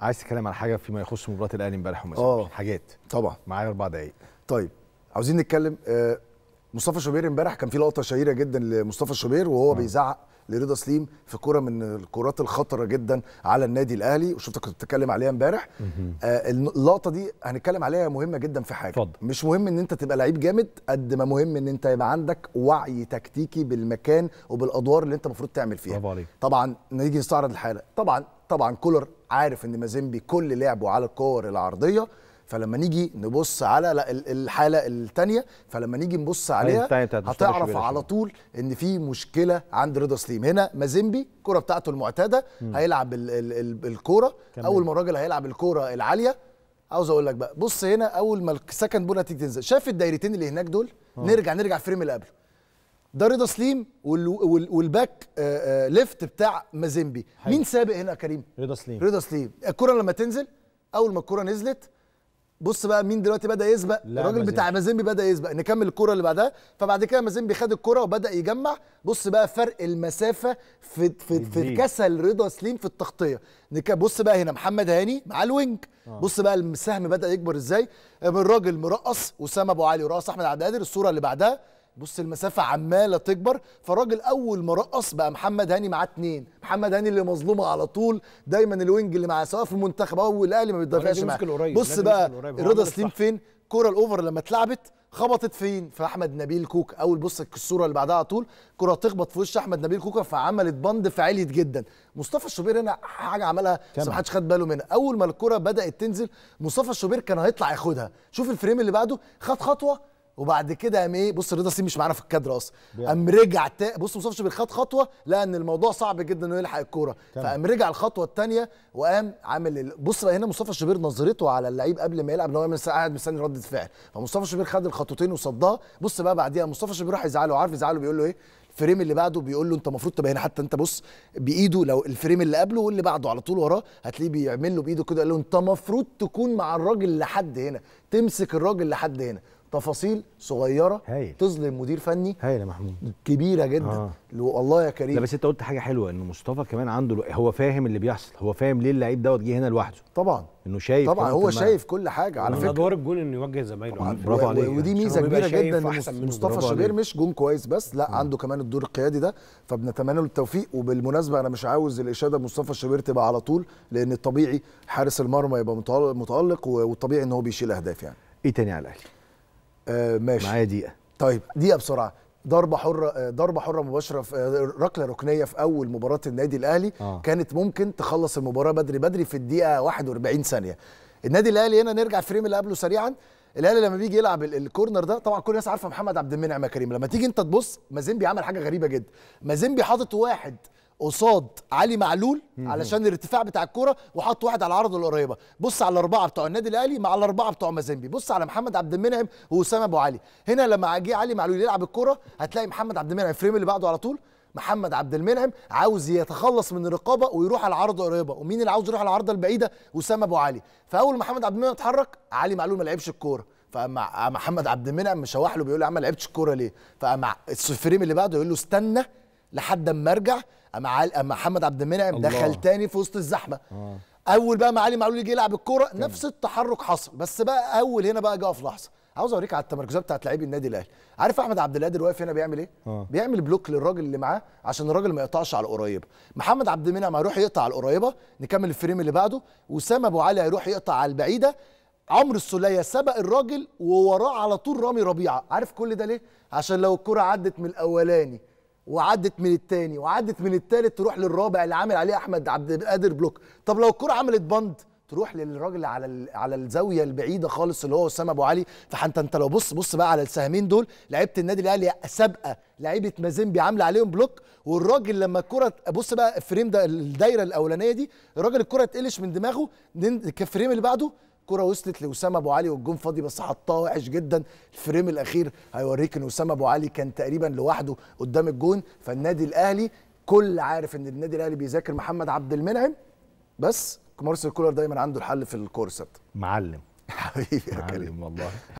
عايز تتكلم على حاجه فيما يخص مباراه الاهلي امبارح ومساء آه. حاجات طبعا معايا اربع دقائق طيب عاوزين نتكلم آه، مصطفى شوبير امبارح كان في لقطه شهيره جدا لمصطفى شوبير وهو آه. بيزعق لرضا سليم في كره من الكرات الخطره جدا على النادي الاهلي وشفتك كنت بتتكلم عليها امبارح اللقطه دي هنتكلم عليها مهمه جدا في حاجه فضل. مش مهم ان انت تبقى لعيب جامد قد ما مهم ان انت يبقى عندك وعي تكتيكي بالمكان وبالادوار اللي انت المفروض تعمل فيها طبعا نيجي نستعرض الحاله طبعا طبعا كولر عارف ان مازيمبي كل لعبه على الكور العرضيه فلما نيجي نبص على لا الحاله الثانيه فلما نيجي نبص عليها هتعرف على طول ان في مشكله عند رضا سليم هنا مازيمبي الكره بتاعته المعتاده هيلعب الكوره اول ما الراجل هيلعب الكوره العاليه عاوز اقول لك بقى بص هنا اول ما السكند بول هتيجي تنزل شاف الدايرتين اللي هناك دول آه. نرجع نرجع فريم اللي قبله ده رضا سليم والباك آه، آه، ليفت بتاع مازيمبي مين سابق هنا يا كريم رضا سليم رضا سليم الكره لما تنزل اول ما الكره نزلت بص بقى مين دلوقتي بدا يسبق الراجل بتاع مازيمبي بدا يسبق نكمل الكره اللي بعدها فبعد كده مازيمبي خد الكره وبدا يجمع بص بقى فرق المسافه في في, في الكسل رضا سليم في التغطيه بص بقى هنا محمد هاني مع الوينج آه. بص بقى السهم بدا يكبر ازاي من راجل مرقص وسام ابو علي ورقص احمد عبد القادر الصوره اللي بعدها بص المسافه عماله تكبر فالراجل اول ما رقص بقى محمد هاني معاه اتنين محمد هاني اللي مظلومه على طول دايما الوينج اللي معاه سواء في المنتخب او الاهلي ما بيتدافعش معاه بص بقى رضا سليم فين كرة الاوفر لما اتلعبت خبطت فين في احمد نبيل كوكا اول بص الصوره اللي بعدها على طول كره تخبط في وش احمد نبيل كوكا فعملت بند فعليت جدا مصطفى الشوبير هنا حاجه عملها بس ما حدش خد باله منها اول ما الكره بدات تنزل مصطفى الشوبير كان هيطلع ياخدها شوف الفريم اللي بعده خد خطوه وبعد كده قام ايه بص رضا سيم مش معانا في الكادر اصلا قام رجع تا... بص مصطفى شبير خد خطوه لقى ان الموضوع صعب جدا انه يلحق الكوره فقام رجع الخطوه الثانيه وقام عامل ال... بص بقى هنا مصطفى شبير نظرته على اللعيب قبل ما يلعب ان هو قاعد مستني رده فعل فمصطفى شبير خد الخطوتين وصدها بص بقى بعديها مصطفى شبير راح يزعله عارف يزعله بيقول له ايه الفريم اللي بعده بيقول له انت المفروض تبقى هنا حتى انت بص بايده لو الفريم اللي قبله واللي بعده على طول وراه هتلاقيه بيعمل له بايده كده قال له انت المفروض تكون مع الراجل لحد هنا تمسك الراجل لحد هنا تفاصيل صغيره هاي. تظلم مدير فني هايل يا محمود كبيره جدا آه. والله يا كريم لا بس انت قلت حاجه حلوه ان مصطفى كمان عنده هو فاهم اللي بيحصل هو فاهم ليه اللعيب دوت جه هنا لوحده طبعا انه شايف طبعا هو شايف كل حاجه على فكره ادوار الجون انه يوجه زمايله برافو عليه ودي ميزه كبيره جدا ان مصطفى شوبير مش جون كويس بس لا م. عنده كمان الدور القيادي ده فبنتمنى له التوفيق وبالمناسبه انا مش عاوز الاشاده مصطفى شوبير تبقى على طول لان الطبيعي حارس المرمى يبقى متالق والطبيعي ان هو بيشيل اهداف يعني ايه تاني على الاهلي آه، ماشي معايا دقيقه طيب دقيقه بسرعه ضربه حره آه، ضربه حره مباشره في آه، ركله ركنيه في اول مباراه النادي الاهلي آه. كانت ممكن تخلص المباراه بدري بدري في الدقيقه 41 ثانيه النادي الاهلي هنا نرجع الفريم اللي قبله سريعا الاهلي لما بيجي يلعب الكورنر ده طبعا كل الناس عارفه محمد عبد المنعم يا كريم لما تيجي انت تبص مازن بيعمل حاجه غريبه جدا مازن بيحاطط واحد قصاد علي معلول علشان الارتفاع بتاع الكوره وحط واحد على العرض القريبه بص على الاربعه بتوع النادي الاهلي مع الاربعه بتوع مازيمبي بص على محمد عبد المنعم واسامه ابو علي هنا لما جه علي معلول يلعب الكوره هتلاقي محمد عبد المنعم فريم اللي بعده على طول محمد عبد المنعم عاوز يتخلص من الرقابه ويروح على العرض القريبه ومين اللي عاوز يروح على العرض البعيده اسامه ابو علي فاول محمد عبد المنعم اتحرك علي معلول ما لعبش الكوره فاما محمد عبد المنعم مشوح له بيقول له يا عم ما لعبتش الكوره ليه فمع الفريم اللي بعده يقول له استنى لحد ما ارجع اما محمد عبد المنعم دخل تاني في وسط الزحمه آه. اول بقى معالي معلول يجي يلعب الكوره نفس التحرك حصل بس بقى اول هنا بقى جه في لحظه عاوز اوريك على التمركزات بتاعت لاعبي النادي الاهلي عارف احمد عبد القادر واقف هنا بيعمل ايه آه. بيعمل بلوك للراجل اللي معاه عشان الراجل ما يقطعش على القريبه محمد عبد المنعم هيروح يقطع على القريبه نكمل الفريم اللي بعده وسام ابو علي هيروح يقطع على البعيده عمرو السليه سبق الراجل ووراه على طول رامي ربيعه عارف كل ده ليه عشان لو الكره عدت من الاولاني وعدت من الثاني وعدت من الثالث تروح للرابع اللي عامل عليه احمد عبد القادر بلوك طب لو الكره عملت بند تروح للراجل على على الزاويه البعيده خالص اللي هو اسامه ابو علي فحتى انت لو بص بص بقى على السهمين دول لعيبه النادي الاهلي سابقه لعيبه مازيمبي عامله عليهم بلوك والراجل لما الكره بص بقى الفريم ده الدايره الاولانيه دي الراجل الكره تقلش من دماغه الفريم اللي بعده الكره وصلت لاسامه ابو علي والجون فاضي بس حطها وحش جدا الفريم الاخير هيوريك ان اسامه ابو علي كان تقريبا لوحده قدام الجون فالنادي الاهلي كل عارف ان النادي الاهلي بيذاكر محمد عبد المنعم بس مارسيل كولر دايما عنده الحل في الكورسات معلم حبيبي يا كريم والله